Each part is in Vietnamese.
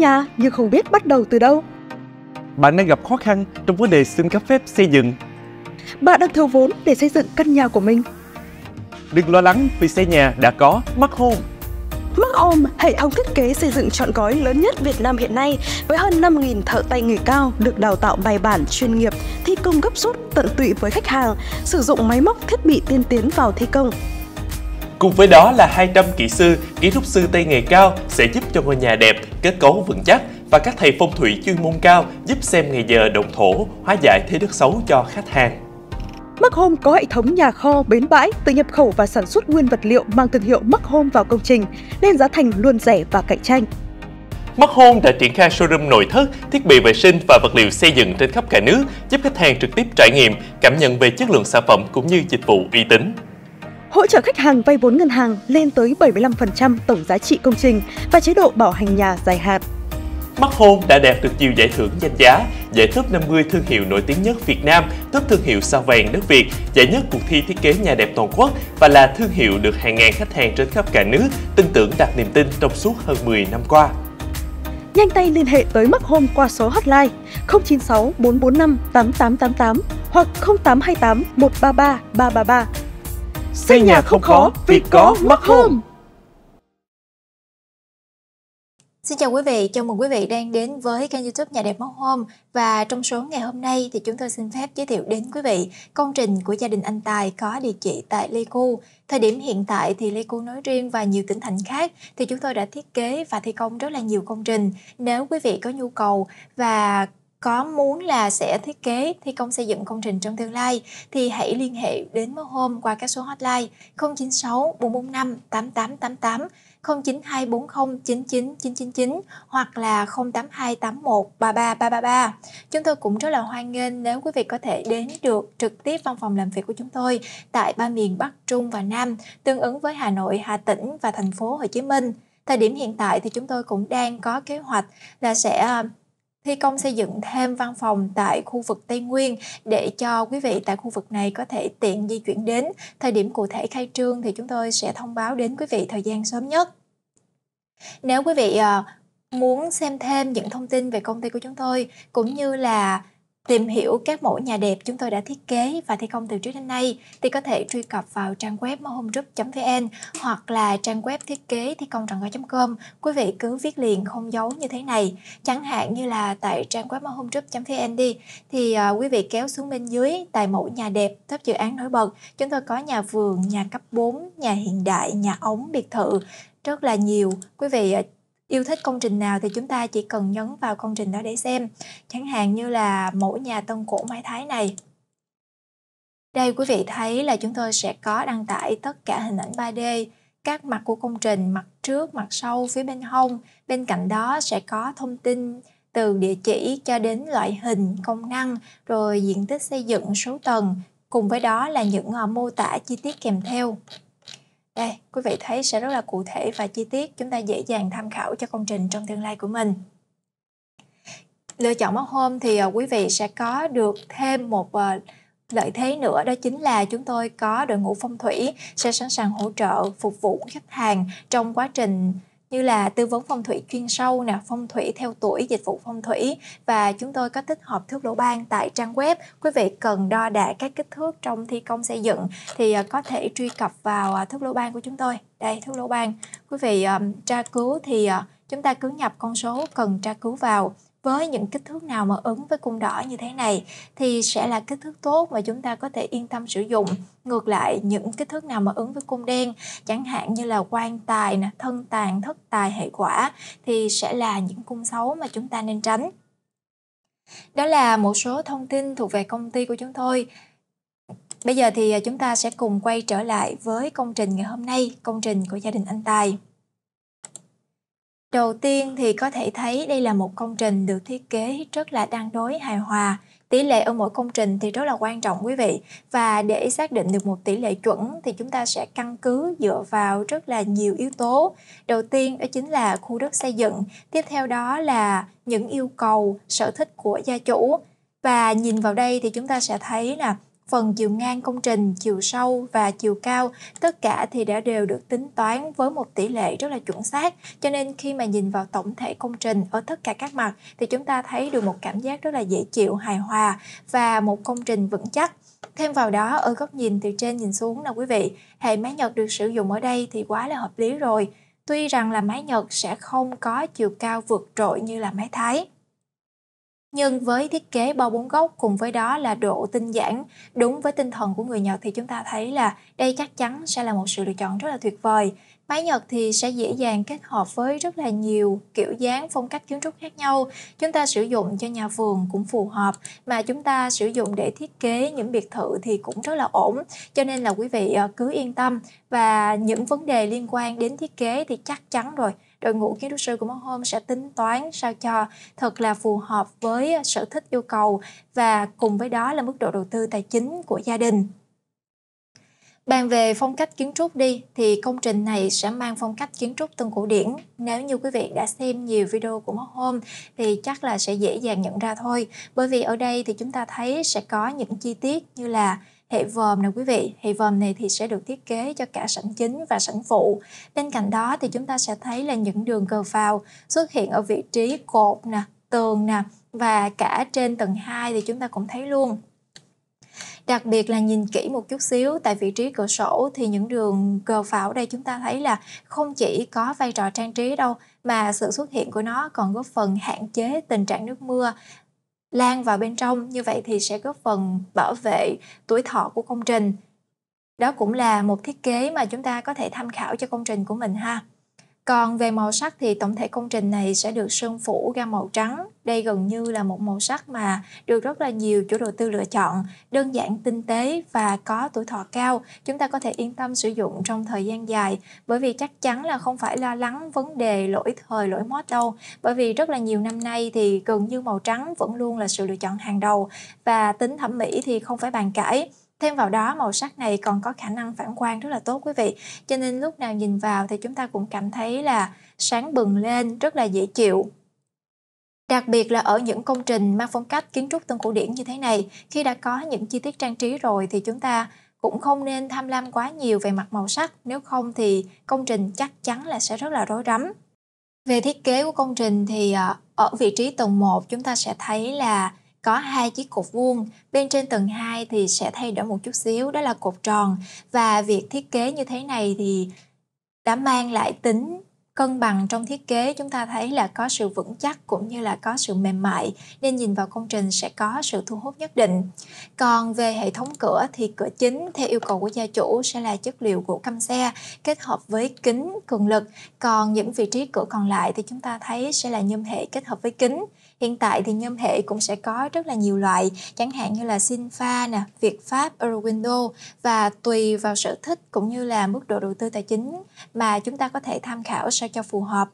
nhà nhưng không biết bắt đầu từ đâu. Bạn đang gặp khó khăn trong vấn đề xin cấp phép xây dựng. Bạn đang thiếu vốn để xây dựng căn nhà của mình. Đừng lo lắng vì xây nhà đã có Mark Home. Mark Home, hệ thống thiết kế xây dựng trọn gói lớn nhất Việt Nam hiện nay với hơn 5.000 thợ tay nghề cao được đào tạo bài bản chuyên nghiệp, thi công gấp rút tận tụy với khách hàng, sử dụng máy móc thiết bị tiên tiến vào thi công, Cùng với đó là 200 kỹ sư, kiến trúc sư tay nghề cao sẽ giúp cho ngôi nhà đẹp, kết cấu vững chắc và các thầy phong thủy chuyên môn cao giúp xem ngày giờ động thổ, hóa giải thế đất xấu cho khách hàng. Mắc Home có hệ thống nhà kho, bến bãi từ nhập khẩu và sản xuất nguyên vật liệu mang thương hiệu Mắc Home vào công trình, nên giá thành luôn rẻ và cạnh tranh. Mắc Home đã triển khai showroom nội thất, thiết bị vệ sinh và vật liệu xây dựng trên khắp cả nước, giúp khách hàng trực tiếp trải nghiệm, cảm nhận về chất lượng sản phẩm cũng như dịch vụ uy tín hỗ trợ khách hàng vay vốn ngân hàng lên tới 75% tổng giá trị công trình và chế độ bảo hành nhà dài hạn. Mắt Home đã đạt được nhiều giải thưởng danh giá, giải top 50 thương hiệu nổi tiếng nhất Việt Nam, top thương hiệu sao vàng nước Việt, giải nhất cuộc thi thiết kế nhà đẹp toàn quốc và là thương hiệu được hàng ngàn khách hàng trên khắp cả nước tin tưởng đặt niềm tin trong suốt hơn 10 năm qua. Nhanh tay liên hệ tới Mắt Home qua số hotline 096 445 8888 hoặc 0828 133 333 Xây nhà không khó vì có Mark Home. Xin chào quý vị, chào mừng quý vị đang đến với kênh youtube Nhà đẹp Móc Home và trong số ngày hôm nay thì chúng tôi xin phép giới thiệu đến quý vị công trình của gia đình anh Tài có địa chỉ tại Lê Cu. Thời điểm hiện tại thì Lê Cu nói riêng và nhiều tỉnh thành khác thì chúng tôi đã thiết kế và thi công rất là nhiều công trình. Nếu quý vị có nhu cầu và có muốn là sẽ thiết kế thi công xây dựng công trình trong tương lai thì hãy liên hệ đến Mơ Hôm qua các số hotline 096 445 8888 09240 99 999 hoặc là 082 81 33 333. Chúng tôi cũng rất là hoan nghênh nếu quý vị có thể đến được trực tiếp văn phòng làm việc của chúng tôi tại ba miền Bắc, Trung và Nam, tương ứng với Hà Nội, Hà Tĩnh và thành phố Hồ Chí Minh. Thời điểm hiện tại thì chúng tôi cũng đang có kế hoạch là sẽ thi công xây dựng thêm văn phòng tại khu vực Tây Nguyên để cho quý vị tại khu vực này có thể tiện di chuyển đến. Thời điểm cụ thể khai trương thì chúng tôi sẽ thông báo đến quý vị thời gian sớm nhất. Nếu quý vị ờ, muốn xem thêm những thông tin về công ty của chúng tôi cũng như là tìm hiểu các mẫu nhà đẹp chúng tôi đã thiết kế và thi công từ trước đến nay thì có thể truy cập vào trang web mahomegroup.vn hoặc là trang web thiết kế thi công trọn gói.com. Quý vị cứ viết liền không giấu như thế này. Chẳng hạn như là tại trang web mahomegroup.vn đi thì à, quý vị kéo xuống bên dưới tại mẫu nhà đẹp top dự án nổi bật. Chúng tôi có nhà vườn, nhà cấp 4, nhà hiện đại, nhà ống, biệt thự rất là nhiều. Quý vị à, yêu thích công trình nào thì chúng ta chỉ cần nhấn vào công trình đó để xem chẳng hạn như là mẫu nhà tân cổ mái thái này đây quý vị thấy là chúng tôi sẽ có đăng tải tất cả hình ảnh 3D các mặt của công trình mặt trước mặt sau phía bên hông bên cạnh đó sẽ có thông tin từ địa chỉ cho đến loại hình công năng rồi diện tích xây dựng số tầng cùng với đó là những ờ, mô tả chi tiết kèm theo đây, quý vị thấy sẽ rất là cụ thể và chi tiết, chúng ta dễ dàng tham khảo cho công trình trong tương lai của mình. Lựa chọn móc hôm thì ờ, quý vị sẽ có được thêm một ờ, lợi thế nữa đó chính là chúng tôi có đội ngũ phong thủy sẽ sẵn sàng hỗ trợ phục vụ khách hàng trong quá trình như là tư vấn phong thủy chuyên sâu nè, phong thủy theo tuổi, dịch vụ phong thủy và chúng tôi có tích hợp thước lỗ ban tại trang web. Quý vị cần đo đạc các kích thước trong thi công xây dựng thì à, có thể truy cập vào à, thước lỗ ban của chúng tôi. Đây thước lỗ ban. Quý vị à, tra cứu thì chúng ta cứ nhập con số cần tra cứu vào với những kích thước nào mà ứng với cung đỏ như thế này thì sẽ là kích thước tốt mà chúng ta có thể yên tâm sử dụng ngược lại những kích thước nào mà ứng với cung đen chẳng hạn như là quan tài nè thân tàn thất tài hệ quả thì sẽ là những cung xấu mà chúng ta nên tránh đó là một số thông tin thuộc về công ty của chúng tôi bây giờ thì à, chúng ta sẽ cùng quay trở lại với công trình ngày hôm nay công trình của gia đình anh tài Đầu tiên thì có thể thấy đây là một công trình được thiết kế rất là đang đối hài hòa. Tỷ lệ ở mỗi công trình thì rất là quan trọng quý vị và để xác định được một tỷ lệ chuẩn thì chúng ta sẽ căn cứ dựa vào rất là nhiều yếu tố. Đầu tiên đó chính là khu đất xây dựng, tiếp theo đó là những yêu cầu, sở thích của gia chủ. Và nhìn vào đây thì chúng ta sẽ thấy là phần chiều ngang công trình, chiều sâu và chiều cao, tất cả thì đã đều được tính toán với một tỷ lệ rất là chuẩn xác. Cho nên khi mà nhìn vào tổng thể công trình ở tất cả các mặt thì chúng ta thấy được một cảm giác rất là dễ chịu, hài hòa và một công trình vững chắc. Thêm vào đó ở góc nhìn từ trên nhìn xuống là quý vị, hệ máy nhật được sử dụng ở đây thì quá là hợp lý rồi. Tuy rằng là máy nhật sẽ không có chiều cao vượt trội như là máy thái. Nhưng với thiết kế bao bốn góc cùng với đó là độ tinh giản đúng với tinh thần của người Nhật thì chúng ta thấy là đây chắc chắn sẽ là một sự lựa chọn rất là tuyệt vời. Máy Nhật thì sẽ dễ dàng kết hợp với rất là nhiều kiểu dáng phong cách kiến trúc khác nhau. Chúng ta sử dụng cho nhà vườn cũng phù hợp mà chúng ta sử dụng để thiết kế những biệt thự thì cũng rất là ổn. Cho nên là quý vị ờ, cứ yên tâm và những vấn đề liên quan đến thiết kế thì chắc chắn rồi đội ngũ kiến trúc sư của Mong Home sẽ tính toán sao cho thật là phù hợp với sở thích yêu cầu và cùng với đó là mức độ đầu tư tài chính của gia đình. Bàn về phong cách kiến trúc đi thì công trình này sẽ mang phong cách kiến trúc tân cổ điển. Nếu như quý vị đã xem nhiều video của Móc Home thì chắc là sẽ dễ dàng nhận ra thôi. Bởi vì ở đây thì chúng ta thấy sẽ có những chi tiết như là Hệ vòm nè quý vị, hệ vòm này thì sẽ được thiết kế cho cả sảnh chính và sảnh phụ. Bên cạnh đó thì chúng ta sẽ thấy là những đường cờ phào xuất hiện ở vị trí cột nè, tường nè và cả trên tầng 2 thì chúng ta cũng thấy luôn. Đặc biệt là nhìn kỹ một chút xíu tại vị trí cửa sổ thì những đường cờ pháo đây chúng ta thấy là không chỉ có vai trò trang trí đâu mà sự xuất hiện của nó còn góp phần hạn chế tình trạng nước mưa lan vào bên trong như vậy thì sẽ góp phần bảo vệ tuổi thọ của công trình đó cũng là một thiết kế mà chúng ta có thể tham khảo cho công trình của mình ha còn về màu sắc thì tổng thể công trình này sẽ được sơn phủ gam màu trắng. Đây gần như là một màu sắc mà được rất là nhiều chủ đầu tư lựa chọn, đơn giản tinh tế và có tuổi thọ cao. Chúng ta có thể yên tâm sử dụng trong thời gian dài bởi vì chắc chắn là không phải lo lắng vấn đề lỗi thời lỗi mốt đâu. Bởi vì rất là nhiều năm nay thì gần như màu trắng vẫn luôn là sự lựa chọn hàng đầu và tính thẩm mỹ thì không phải bàn cãi Thêm vào đó màu sắc này còn có khả năng phản quang rất là tốt quý vị. Cho nên lúc nào nhìn vào thì chúng ta cũng cảm thấy là sáng bừng lên, rất là dễ chịu. Đặc biệt là ở những công trình mang phong cách kiến trúc tân cổ điển như thế này, khi đã có những chi tiết trang trí rồi thì chúng ta cũng không nên tham lam quá nhiều về mặt màu sắc, nếu không thì công trình chắc chắn là sẽ rất là rối rắm. Về thiết kế của công trình thì ờ, ở vị trí tầng 1 chúng ta sẽ thấy là có hai chiếc cột vuông bên trên tầng 2 thì sẽ thay đổi một chút xíu đó là cột tròn và việc thiết kế như thế này thì đã mang lại tính cân bằng trong thiết kế chúng ta thấy là có sự vững chắc cũng như là có sự mềm mại nên nhìn vào công trình sẽ có sự thu hút nhất định. Còn về hệ thống cửa thì cửa chính theo yêu cầu của gia chủ sẽ là chất liệu gỗ căm xe kết hợp với kính cường lực còn những vị trí cửa còn lại thì chúng ta thấy sẽ là nhôm hệ kết hợp với kính. Hiện tại thì nhôm hệ cũng sẽ có rất là nhiều loại, chẳng hạn như là Sinfa nè, Việt Pháp, Eurowindow và tùy vào sở thích cũng như là mức độ đầu tư tài chính mà chúng ta có thể tham khảo sao cho phù hợp.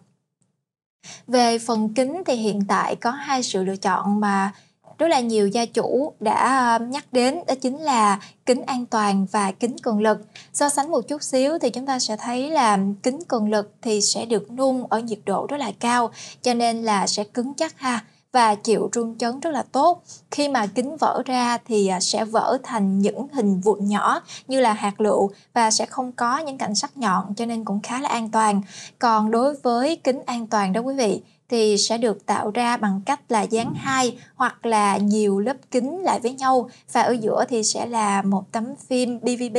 Về phần kính thì hiện tại có hai sự lựa chọn mà rất là nhiều gia chủ đã nhắc đến đó chính là kính an toàn và kính cường lực. So sánh một chút xíu thì chúng ta sẽ thấy là kính cường lực thì sẽ được nung ở nhiệt độ rất là cao cho nên là sẽ cứng chắc ha và chịu rung chấn rất là tốt. Khi mà kính vỡ ra thì à, sẽ vỡ thành những hình vụn nhỏ như là hạt lựu và sẽ không có những cạnh sắc nhọn cho nên cũng khá là an toàn. Còn đối với kính an toàn đó quý vị thì sẽ được tạo ra bằng cách là dán hai hoặc là nhiều lớp kính lại với nhau và ở giữa thì sẽ là một tấm phim BVB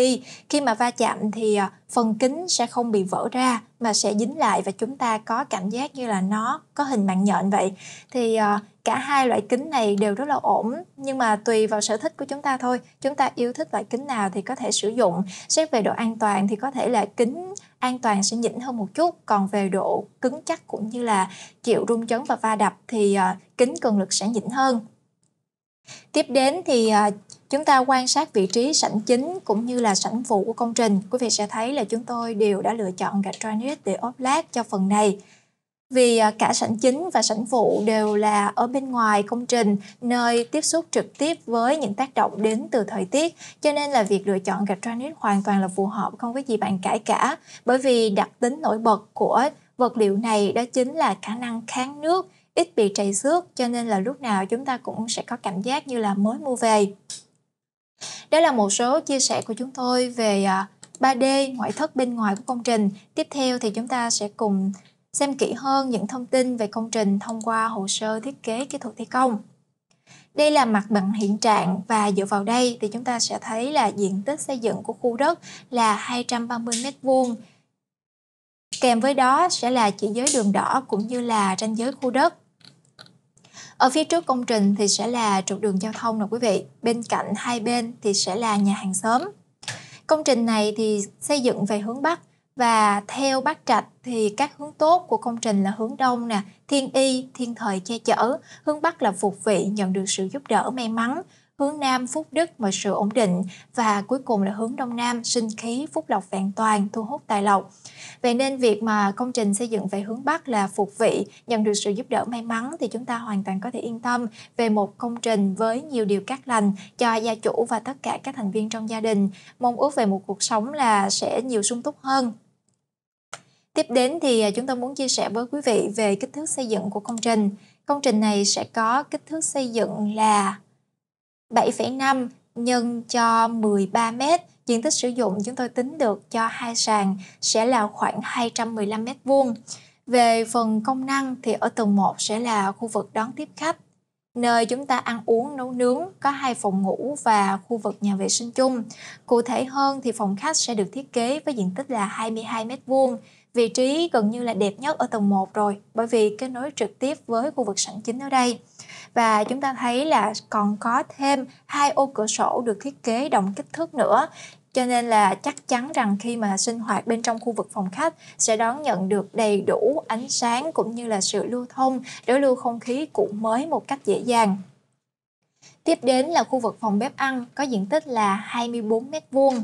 Khi mà va chạm thì à, phần kính sẽ không bị vỡ ra mà sẽ dính lại và chúng ta có cảm giác như là nó có hình mạng nhện vậy thì uh, cả hai loại kính này đều rất là ổn nhưng mà tùy vào sở thích của chúng ta thôi chúng ta yêu thích loại kính nào thì có thể sử dụng xét về độ an toàn thì có thể là kính an toàn sẽ nhỉnh hơn một chút còn về độ cứng chắc cũng như là chịu rung chấn và va đập thì uh, kính cường lực sẽ nhỉnh hơn Tiếp đến thì ờ, chúng ta quan sát vị trí sảnh chính cũng như là sảnh phụ của công trình, quý vị sẽ thấy là chúng tôi đều đã lựa chọn gạch granite để ốp lát cho phần này. Vì à, cả sảnh chính và sảnh phụ đều là ở bên ngoài công trình, nơi tiếp xúc trực tiếp với những tác động đến từ thời tiết, cho nên là việc lựa chọn gạch granite hoàn toàn là phù hợp, không có gì bạn cãi cả, bởi vì đặc tính nổi bật của vật liệu này đó chính là khả năng kháng nước, ít bị trầy xước, cho nên là lúc nào chúng ta cũng sẽ có cảm giác như là mới mua về. Đó là một số chia sẻ của chúng tôi về 3D à, ngoại thất bên ngoài của công trình. Tiếp theo thì chúng ta sẽ cùng xem kỹ hơn những thông tin về công trình thông qua hồ sơ thiết kế kỹ thuật thi công. Đây là mặt bằng hiện trạng và dựa vào đây thì chúng ta sẽ thấy là diện tích xây dựng của khu đất là 230 m2. Kèm với đó sẽ là chỉ giới đường đỏ cũng như là ranh giới khu đất ở phía trước công trình thì sẽ là trục đường giao thông nè quý vị bên cạnh hai bên thì sẽ là nhà hàng xóm công trình này thì xây dựng về hướng bắc và theo bát trạch thì các hướng tốt của công trình là hướng đông nè thiên y thiên thời che chở hướng bắc là phục vị nhận được sự giúp đỡ may mắn hướng Nam phúc đức mọi sự ổn định và cuối cùng là hướng Đông Nam sinh khí phúc lộc vẹn toàn thu hút tài lộc. Vậy nên việc mà công trình xây dựng về hướng Bắc là phục vị, nhận được sự giúp đỡ may mắn thì chúng ta hoàn toàn có thể yên tâm về một công trình với nhiều điều cát lành cho gia chủ và tất cả các thành viên trong gia đình. Mong ước về một cuộc sống là sẽ nhiều sung túc hơn, Tiếp đến thì à, chúng tôi muốn chia sẻ với quý vị về kích thước xây dựng của công trình. Công trình này sẽ có kích thước xây dựng là 7,5 nhân cho 13 m diện tích sử dụng chúng tôi tính được cho hai sàn sẽ là khoảng 215 m vuông. Về phần công năng thì ở tầng 1 sẽ là khu vực đón tiếp khách, nơi chúng ta ăn uống nấu nướng, có hai phòng ngủ và khu vực nhà vệ sinh chung. Cụ thể hơn thì phòng khách sẽ được thiết kế với diện tích là 22 m vuông. Vị trí gần như là đẹp nhất ở tầng 1 rồi, bởi vì kết nối trực tiếp với khu vực sảnh chính ở đây và chúng ta thấy là còn có thêm hai ô cửa sổ được thiết kế đồng kích thước nữa cho nên là chắc chắn rằng khi mà sinh hoạt bên trong khu vực phòng khách sẽ đón nhận được đầy đủ ánh sáng cũng như là sự lưu thông để lưu không khí cũng mới một cách dễ dàng. Tiếp đến là khu vực phòng bếp ăn có diện tích là 24 mét vuông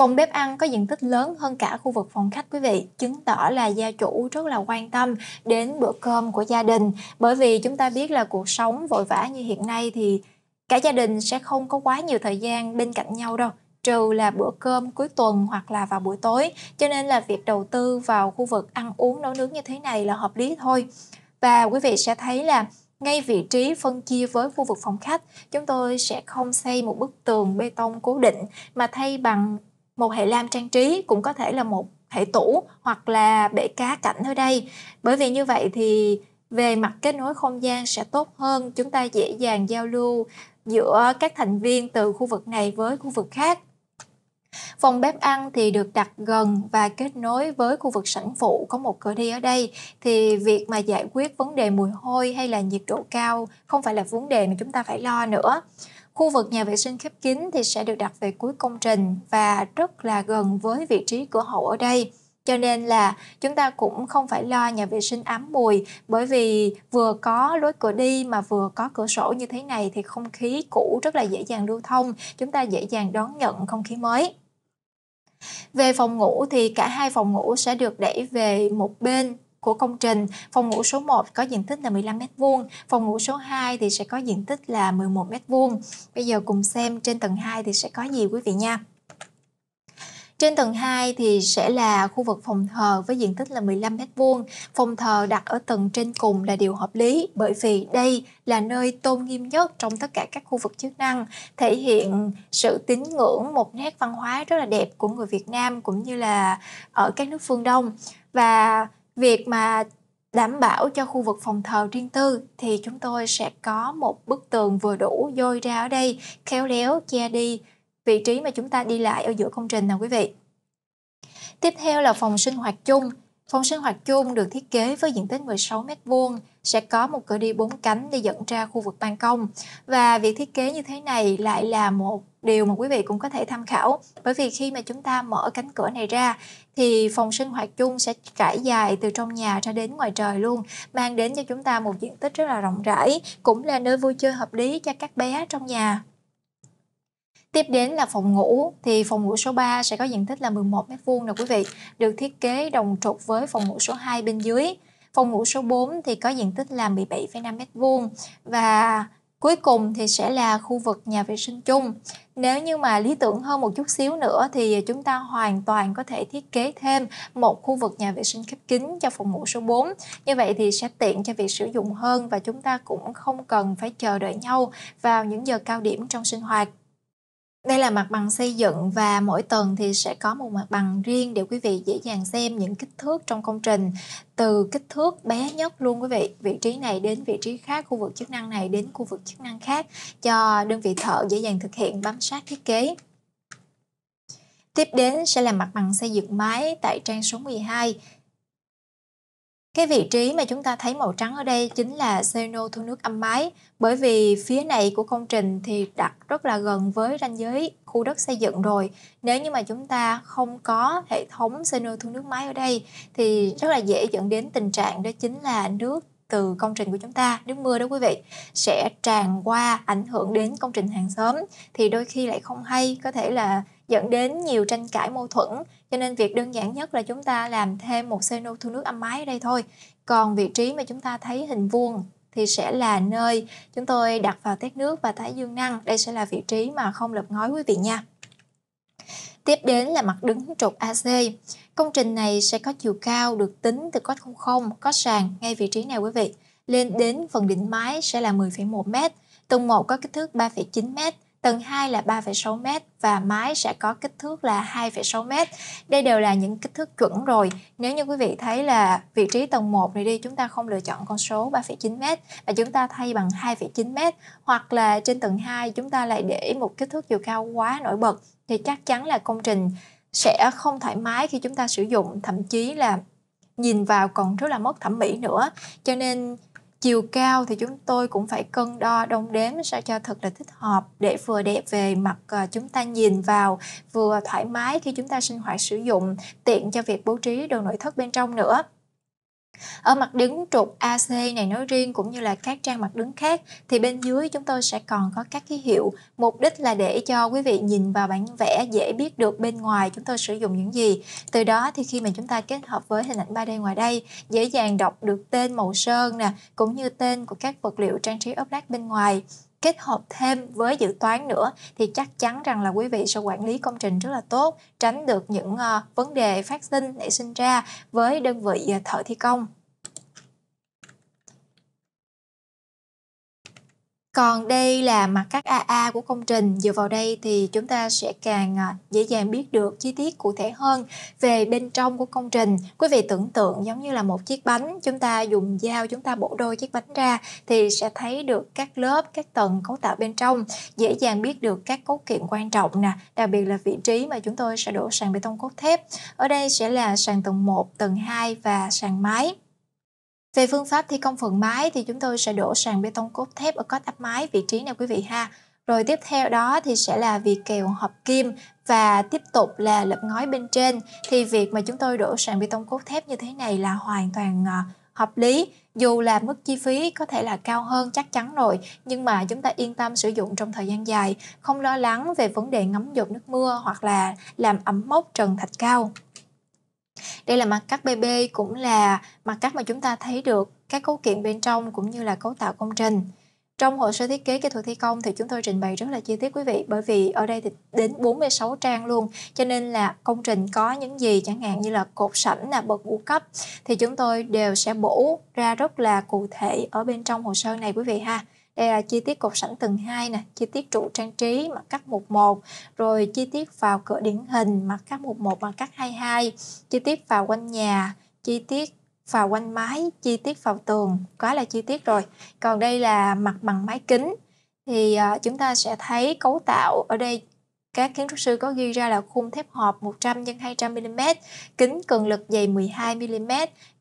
Phòng bếp ăn có diện tích lớn hơn cả khu vực phòng khách quý vị, chứng tỏ là gia chủ rất là quan tâm đến bữa cơm của gia đình. Bởi vì chúng ta biết là cuộc sống vội vã như hiện nay thì cả gia đình sẽ không có quá nhiều thời gian bên cạnh nhau đâu trừ là bữa cơm cuối tuần hoặc là vào buổi tối cho nên là việc đầu tư vào khu vực ăn uống nấu nướng như thế này là hợp lý thôi và quý vị sẽ thấy là ngay vị trí phân chia với khu vực phòng khách chúng tôi sẽ không xây một bức tường bê tông cố định mà thay bằng một hệ lam trang trí cũng có thể là một hệ tủ hoặc là bể cá cảnh ở đây bởi vì như vậy thì về mặt kết nối không gian sẽ tốt hơn chúng ta dễ dàng giao lưu giữa các thành viên từ khu vực này với khu vực khác Phòng bếp ăn thì được đặt gần và kết nối với khu vực sảnh phụ có một cửa đi ở đây thì việc mà giải quyết vấn đề mùi hôi hay là nhiệt độ cao không phải là vấn đề mà chúng ta phải lo nữa. Khu vực nhà vệ sinh khép kín thì sẽ được đặt về cuối công trình và rất là gần với vị trí cửa hậu ở đây. Cho nên là chúng ta cũng không phải lo nhà vệ sinh ám mùi bởi vì vừa có lối cửa đi mà vừa có cửa sổ như thế này thì không khí cũ rất là dễ dàng lưu thông, chúng ta dễ dàng đón nhận không khí mới. Về phòng ngủ thì cả hai phòng ngủ sẽ được đẩy về một bên của công trình. Phòng ngủ số 1 có diện tích là 15 m2, phòng ngủ số 2 thì sẽ có diện tích là 11 m2. Bây giờ cùng xem trên tầng 2 thì sẽ có gì quý vị nha. Trên tầng 2 thì sẽ là khu vực phòng thờ với diện tích là 15 m2. Phòng thờ đặt ở tầng trên cùng là điều hợp lý bởi vì đây là nơi tôn nghiêm nhất trong tất cả các khu vực chức năng, thể hiện sự tín ngưỡng một nét văn hóa rất là đẹp của người Việt Nam cũng như là ở các nước phương Đông. Và việc mà đảm bảo cho khu vực phòng thờ riêng tư thì chúng tôi sẽ có một bức tường vừa đủ dôi ra ở đây khéo léo che đi vị trí mà chúng ta đi lại ở giữa công trình nào quý vị tiếp theo là phòng sinh hoạt chung phòng sinh hoạt chung được thiết kế với diện tích 16 m2 sẽ có một cửa đi bốn cánh để dẫn ra khu vực ban công và việc thiết kế như thế này lại là một điều mà quý vị cũng có thể tham khảo bởi vì khi mà chúng ta mở cánh cửa này ra thì phòng sinh hoạt chung sẽ trải dài từ trong nhà ra đến ngoài trời luôn mang đến cho chúng ta một diện tích rất là rộng rãi cũng là nơi vui chơi hợp lý cho các bé trong nhà Tiếp đến là phòng ngủ thì phòng ngủ số 3 sẽ có diện tích là 11 m2 nè quý vị, được thiết kế đồng trục với phòng ngủ số 2 bên dưới. Phòng ngủ số 4 thì có diện tích là 17,5 m2 và Cuối cùng thì sẽ là khu vực nhà vệ sinh chung. Nếu như mà lý tưởng hơn một chút xíu nữa thì chúng ta hoàn toàn có thể thiết kế thêm một khu vực nhà vệ sinh khép kín cho phòng ngủ số 4. Như vậy thì sẽ tiện cho việc sử dụng hơn và chúng ta cũng không cần phải chờ đợi nhau vào những giờ cao điểm trong sinh hoạt. Đây là mặt bằng xây dựng và mỗi tầng thì sẽ có một mặt bằng riêng để quý vị dễ dàng xem những kích thước trong công trình từ kích thước bé nhất luôn quý vị, vị trí này đến vị trí khác, khu vực chức năng này đến khu vực chức năng khác cho đơn vị thợ dễ dàng thực hiện bám sát thiết kế. Tiếp đến sẽ là mặt bằng xây dựng mái tại trang số 12. Cái vị trí mà chúng ta thấy màu trắng ở đây chính là xeno thu nước âm máy bởi vì phía này của công trình thì đặt rất là gần với ranh giới khu đất xây dựng rồi. Nếu như mà chúng ta không có hệ thống xeno thu nước máy ở đây thì rất là dễ dẫn đến tình trạng đó chính là nước từ công trình của chúng ta, nước mưa đó quý vị, sẽ tràn qua ảnh hưởng đến công trình hàng xóm thì đôi khi lại không hay, có thể là dẫn đến nhiều tranh cãi mâu thuẫn cho nên việc đơn giản nhất là chúng ta làm thêm một seno thu nước âm máy ở đây thôi còn vị trí mà chúng ta thấy hình vuông thì sẽ là nơi chúng tôi đặt vào tét nước và thái dương năng đây sẽ là vị trí mà không lập ngói quý vị nha tiếp đến là mặt đứng trục AC công trình này sẽ có chiều cao được tính từ cos 00 cos sàn ngay vị trí này quý vị lên đến phần đỉnh mái sẽ là 10,1 m tầng 1 có kích thước 3,9 m tầng 2 là 3,6 m và mái sẽ có kích thước là 2,6 m. Đây đều là những kích thước chuẩn rồi. Nếu như quý vị thấy là vị trí tầng 1 này đi chúng ta không lựa chọn con số 3,9 m và chúng ta thay bằng 2,9 m hoặc là trên tầng 2 chúng ta lại để một kích thước chiều cao quá nổi bật thì chắc chắn là công trình sẽ không thoải mái khi chúng ta sử dụng thậm chí là nhìn vào còn rất là mất thẩm mỹ nữa cho nên chiều cao thì chúng tôi cũng phải cân đo đong đếm sao cho thật là thích hợp để vừa đẹp về mặt ờ, chúng ta nhìn vào vừa thoải mái khi chúng ta sinh hoạt sử dụng tiện cho việc bố trí đồ nội thất bên trong nữa ở mặt đứng trục AC này nói riêng cũng như là các trang mặt đứng khác thì bên dưới chúng tôi sẽ còn có các ký hiệu mục đích là để cho quý vị nhìn vào bản vẽ dễ biết được bên ngoài chúng tôi sử dụng những gì từ đó thì khi mà chúng ta kết hợp với hình ảnh 3D ngoài đây dễ dàng đọc được tên màu sơn nè cũng như tên của các vật liệu trang trí ốp lát bên ngoài kết hợp thêm với dự toán nữa thì chắc chắn rằng là quý vị sẽ quản lý công trình rất là tốt tránh được những ờ, vấn đề phát sinh nảy sinh ra với đơn vị ờ, thợ thi công Còn đây là mặt cắt AA của công trình. Dựa vào đây thì chúng ta sẽ càng à, dễ dàng biết được chi tiết cụ thể hơn về bên trong của công trình. Quý vị tưởng tượng giống như là một chiếc bánh, chúng ta dùng dao chúng ta bổ đôi chiếc bánh ra thì sẽ thấy được các lớp, các tầng cấu tạo bên trong, dễ dàng biết được các cấu kiện quan trọng nè, đặc biệt là vị trí mà chúng tôi sẽ đổ sàn bê tông cốt thép. Ở đây sẽ là sàn tầng 1, tầng 2 và sàn mái. Về phương pháp thi công phần mái thì chúng tôi sẽ đổ sàn bê tông cốt thép ở cốt áp mái vị trí này quý vị ha. Rồi tiếp theo đó thì sẽ là việc kèo hợp kim và tiếp tục là lập ngói bên trên. Thì việc mà chúng tôi đổ sàn bê tông cốt thép như thế này là hoàn toàn ờ, hợp lý dù là mức chi phí có thể là cao hơn chắc chắn rồi nhưng mà chúng ta yên tâm sử dụng trong thời gian dài không lo lắng về vấn đề ngấm dột nước mưa hoặc là làm ẩm mốc trần thạch cao đây là mặt cắt bb cũng là mặt cắt mà chúng ta thấy được các cấu kiện bên trong cũng như là cấu tạo công trình trong hồ sơ thiết kế kỹ thuật thi công thì chúng tôi trình bày rất là chi tiết quý vị bởi vì ở đây thì đến 46 trang luôn cho nên là công trình có những gì chẳng hạn như là cột sảnh là bậc ngũ cấp thì chúng tôi đều sẽ bổ ra rất là cụ thể ở bên trong hồ sơ này quý vị ha đây là chi tiết cột sảnh tầng 2 nè chi tiết trụ trang trí mặt cắt 11 rồi chi tiết vào cửa điển hình mặt cắt 11 mặt cắt 22 chi tiết vào quanh nhà chi tiết vào quanh mái chi tiết vào tường quá là chi tiết rồi còn đây là mặt bằng máy kính thì à, chúng ta sẽ thấy cấu tạo ở đây các kiến trúc sư có ghi ra là khung thép hộp 100 x 200 mm, kính cường lực dày 12 mm,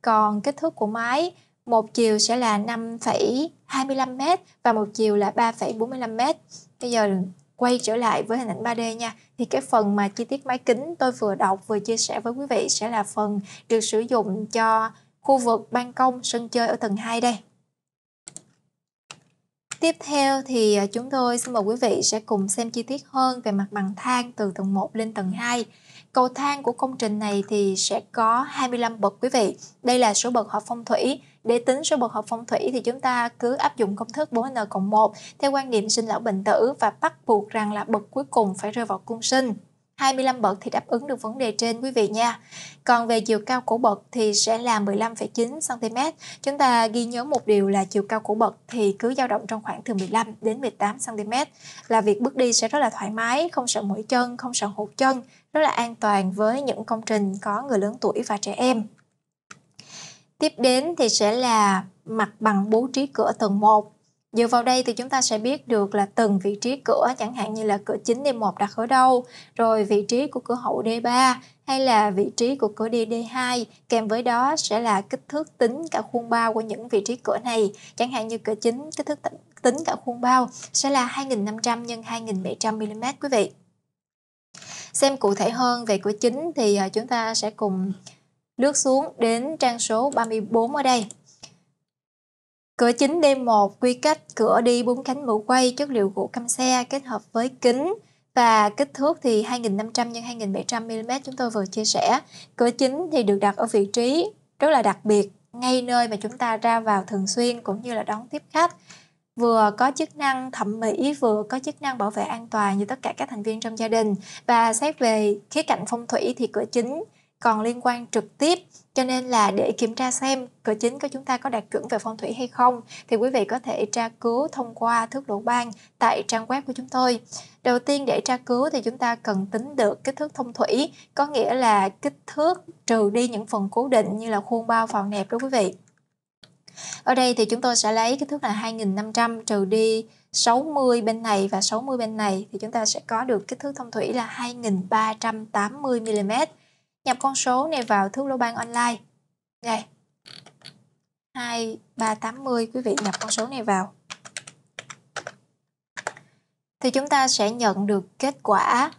còn kích thước của máy một chiều sẽ là 5,25 m và một chiều là 3,45 m. Bây giờ quay trở lại với hình ảnh 3D nha. Thì cái phần mà chi tiết máy kính tôi vừa đọc vừa chia sẻ với quý vị sẽ là phần được sử dụng cho khu vực ban công sân chơi ở tầng 2 đây. Tiếp theo thì à, chúng tôi xin mời quý vị sẽ cùng xem chi tiết hơn về mặt bằng thang từ tầng 1 lên tầng 2. Cầu thang của công trình này thì sẽ có 25 bậc quý vị. Đây là số bậc hợp phong thủy để tính số bậc hợp phong thủy thì chúng ta cứ áp dụng công thức 4N cộng 1 theo quan niệm sinh lão bệnh tử và bắt buộc rằng là bậc cuối cùng phải rơi vào cung sinh. 25 bậc thì đáp ứng được vấn đề trên quý vị nha. Còn về chiều cao của bậc thì sẽ là 15,9cm. Chúng ta ghi nhớ một điều là chiều cao của bậc thì cứ dao động trong khoảng từ 15 đến 18cm. Là việc bước đi sẽ rất là thoải mái, không sợ mũi chân, không sợ hụt chân, rất là an toàn với những công trình có người lớn tuổi và trẻ em. Tiếp đến thì sẽ là mặt bằng bố trí cửa tầng 1. Dựa vào đây thì chúng ta sẽ biết được là từng vị trí cửa chẳng hạn như là cửa chính D1 đặt ở đâu, rồi vị trí của cửa hậu D3 hay là vị trí của cửa d d 2 kèm với đó sẽ là kích thước tính cả khuôn bao của những vị trí cửa này. Chẳng hạn như cửa chính kích thước tính cả khuôn bao sẽ là 2500 x 2700 mm quý vị. Xem cụ thể hơn về cửa chính thì à, chúng ta sẽ cùng lướt xuống đến trang số 34 ở đây. Cửa chính D1 quy cách cửa đi bốn cánh mũ quay chất liệu gỗ căm xe kết hợp với kính và kích thước thì 2500 x 2700 mm chúng tôi vừa chia sẻ. Cửa chính thì được đặt ở vị trí rất là đặc biệt, ngay nơi mà chúng ta ra vào thường xuyên cũng như là đón tiếp khách. Vừa có chức năng thẩm mỹ, vừa có chức năng bảo vệ an toàn như tất cả các thành viên trong gia đình. Và xét về khía cạnh phong thủy thì cửa chính còn liên quan trực tiếp cho nên là để kiểm tra xem cửa chính của chúng ta có đạt chuẩn về phong thủy hay không thì quý vị có thể tra cứu thông qua thước lỗ ban tại trang web của chúng tôi. Đầu tiên để tra cứu thì chúng ta cần tính được kích thước thông thủy, có nghĩa là kích thước trừ đi những phần cố định như là khuôn bao vào nẹp đó quý vị. Ở đây thì chúng tôi sẽ lấy kích thước là 2500 trừ đi 60 bên này và 60 bên này thì chúng ta sẽ có được kích thước thông thủy là 2380 mm nhập con số này vào thước lô ban online đây 2380 quý vị nhập con số này vào thì chúng ta sẽ nhận được kết quả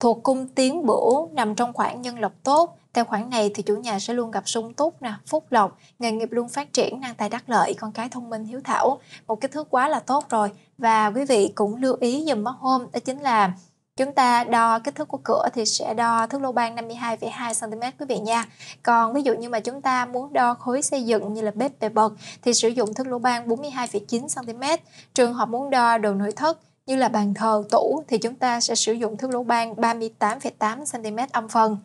thuộc cung tiến bửu nằm trong khoảng nhân lộc tốt tài khoản này thì chủ nhà sẽ luôn gặp sung túc nè phúc lộc nghề nghiệp luôn phát triển năng tài đắc lợi con cái thông minh hiếu thảo một cái thước quá là tốt rồi và quý vị cũng lưu ý dùm mắt hôm đó chính là Chúng ta đo kích thước của cửa thì sẽ đo thước lô ban 52,2 cm quý vị nha. Còn ví dụ như mà chúng ta muốn đo khối xây dựng như là bếp bề bậc thì sử dụng thước lô ban 42,9 cm. Trường hợp muốn đo đồ nội thất như là bàn thờ, tủ thì chúng ta sẽ sử dụng thước lỗ ban 38,8 cm âm phần.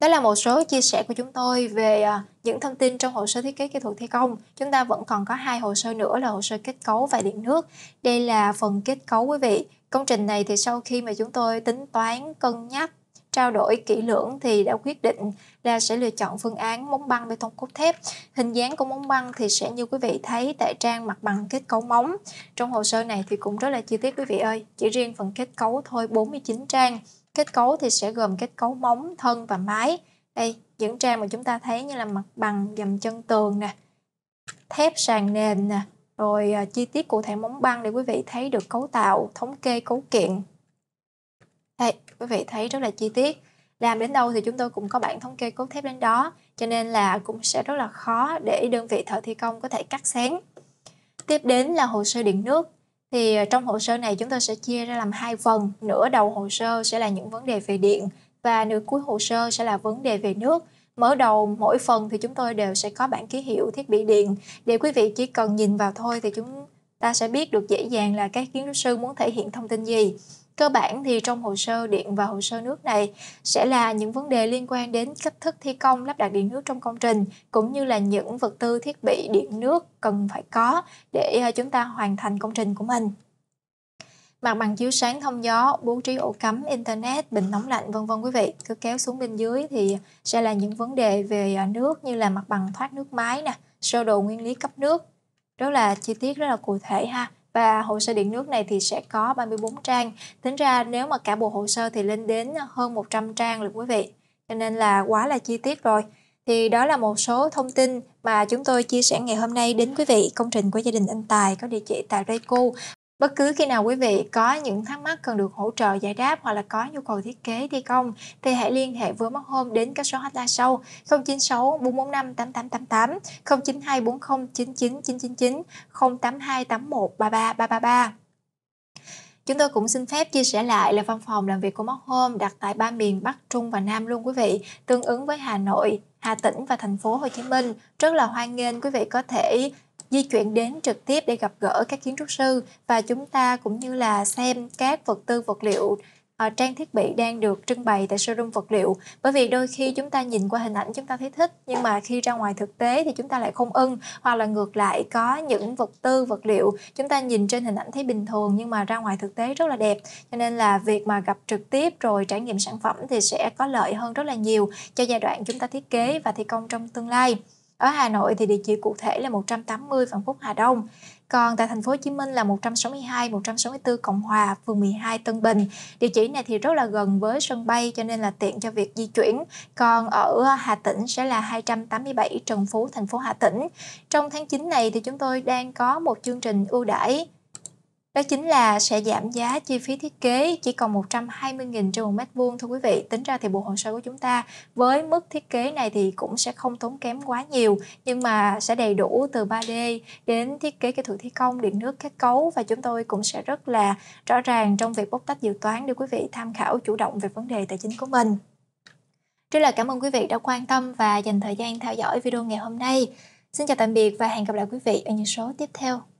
Đó là một số chia sẻ của chúng tôi về à, những thông tin trong hồ sơ thiết kế kỹ thuật thi công. Chúng ta vẫn còn có hai hồ sơ nữa là hồ sơ kết cấu và điện nước. Đây là phần kết cấu quý vị. Công trình này thì sau khi mà chúng tôi tính toán, cân nhắc, trao đổi kỹ lưỡng thì đã quyết định là sẽ lựa chọn phương án móng băng bê tông cốt thép. Hình dáng của móng băng thì sẽ như quý vị thấy tại trang mặt bằng kết cấu móng. Trong hồ sơ này thì cũng rất là chi tiết quý vị ơi, chỉ riêng phần kết cấu thôi 49 trang. Kết cấu thì sẽ gồm kết cấu móng, thân và mái. Đây, những trang mà chúng ta thấy như là mặt bằng dầm chân tường nè, thép sàn nền nè, rồi à, chi tiết cụ thể móng băng để quý vị thấy được cấu tạo thống kê cấu kiện đây quý vị thấy rất là chi tiết làm đến đâu thì chúng tôi cũng có bản thống kê cốt thép đến đó cho nên là cũng sẽ rất là khó để đơn vị thợ thi công có thể cắt xén tiếp đến là hồ sơ điện nước thì à, trong hồ sơ này chúng tôi sẽ chia ra làm hai phần nửa đầu hồ sơ sẽ là những vấn đề về điện và nửa cuối hồ sơ sẽ là vấn đề về nước Mở đầu mỗi phần thì chúng tôi đều sẽ có bản ký hiệu thiết bị điện để quý vị chỉ cần nhìn vào thôi thì chúng ta sẽ biết được dễ dàng là các kiến trúc sư muốn thể hiện thông tin gì. Cơ bản thì trong hồ sơ điện và hồ sơ nước này sẽ là những vấn đề liên quan đến cách thức thi công lắp đặt điện nước trong công trình cũng như là những vật tư thiết bị điện nước cần phải có để ờ, chúng ta hoàn thành công trình của mình mặt bằng chiếu sáng thông gió bố trí ổ cắm internet bình nóng lạnh vân vân quý vị cứ kéo xuống bên dưới thì sẽ là những vấn đề về à, nước như là mặt bằng thoát nước máy nè sơ đồ nguyên lý cấp nước rất là chi tiết rất là cụ thể ha và hồ sơ điện nước này thì sẽ có 34 trang tính ra nếu mà cả bộ hồ sơ thì lên đến hơn 100 trang được quý vị cho nên là quá là chi tiết rồi thì đó là một số thông tin mà chúng tôi chia sẻ ngày hôm nay đến quý vị công trình của gia đình anh Tài có địa chỉ tại Pleiku Bất cứ khi nào quý vị có những thắc mắc cần được hỗ trợ giải đáp hoặc là có nhu cầu thiết kế thi công thì hãy liên hệ với Mắt Hôm đến các số hotline sau 096 445 8888, 092 40 99 999, 082 81 33 333. Chúng tôi cũng xin phép chia sẻ lại là văn phòng làm việc của Móc Hôm đặt tại ba miền Bắc, Trung và Nam luôn quý vị, tương ứng với Hà Nội, Hà Tĩnh và thành phố Hồ Chí Minh. Rất là hoan nghênh quý vị có thể di chuyển đến trực tiếp để gặp gỡ các kiến trúc sư và chúng ta cũng như là xem các vật tư vật liệu ờ, trang thiết bị đang được trưng bày tại showroom vật liệu bởi vì đôi khi chúng ta nhìn qua hình ảnh chúng ta thấy thích nhưng mà khi ra ngoài thực tế thì chúng ta lại không ưng hoặc là ngược lại có những vật tư vật liệu chúng ta nhìn trên hình ảnh thấy bình thường nhưng mà ra ngoài thực tế rất là đẹp cho nên là việc mà gặp trực tiếp rồi trải nghiệm sản phẩm thì sẽ có lợi hơn rất là nhiều cho giai đoạn chúng ta thiết kế và thi công trong tương lai ở Hà Nội thì địa chỉ cụ thể là 180 Vạn Phúc Hà Đông, còn tại thành phố Hồ Chí Minh là 162 164 Cộng Hòa, phường 12 Tân Bình. Địa chỉ này thì rất là gần với sân bay cho nên là tiện cho việc di chuyển. Còn ở Hà Tĩnh sẽ là 287 Trần Phú, thành phố Hà Tĩnh. Trong tháng 9 này thì chúng tôi đang có một chương trình ưu đãi đó chính là sẽ giảm giá chi phí thiết kế chỉ còn 120.000 trên một mét vuông thưa quý vị. Tính ra thì bộ hồ sơ của chúng ta với mức thiết kế này thì cũng sẽ không tốn kém quá nhiều nhưng mà sẽ đầy đủ từ 3D đến thiết kế kỹ thuật thi công, điện nước, kết cấu và chúng tôi cũng sẽ rất là rõ ràng trong việc bóc tách dự toán để quý vị tham khảo chủ động về vấn đề tài chính của mình. Trước là cảm ơn quý vị đã quan tâm và dành thời gian theo dõi video ngày hôm nay. Xin chào tạm biệt và hẹn gặp lại quý vị ở những số tiếp theo.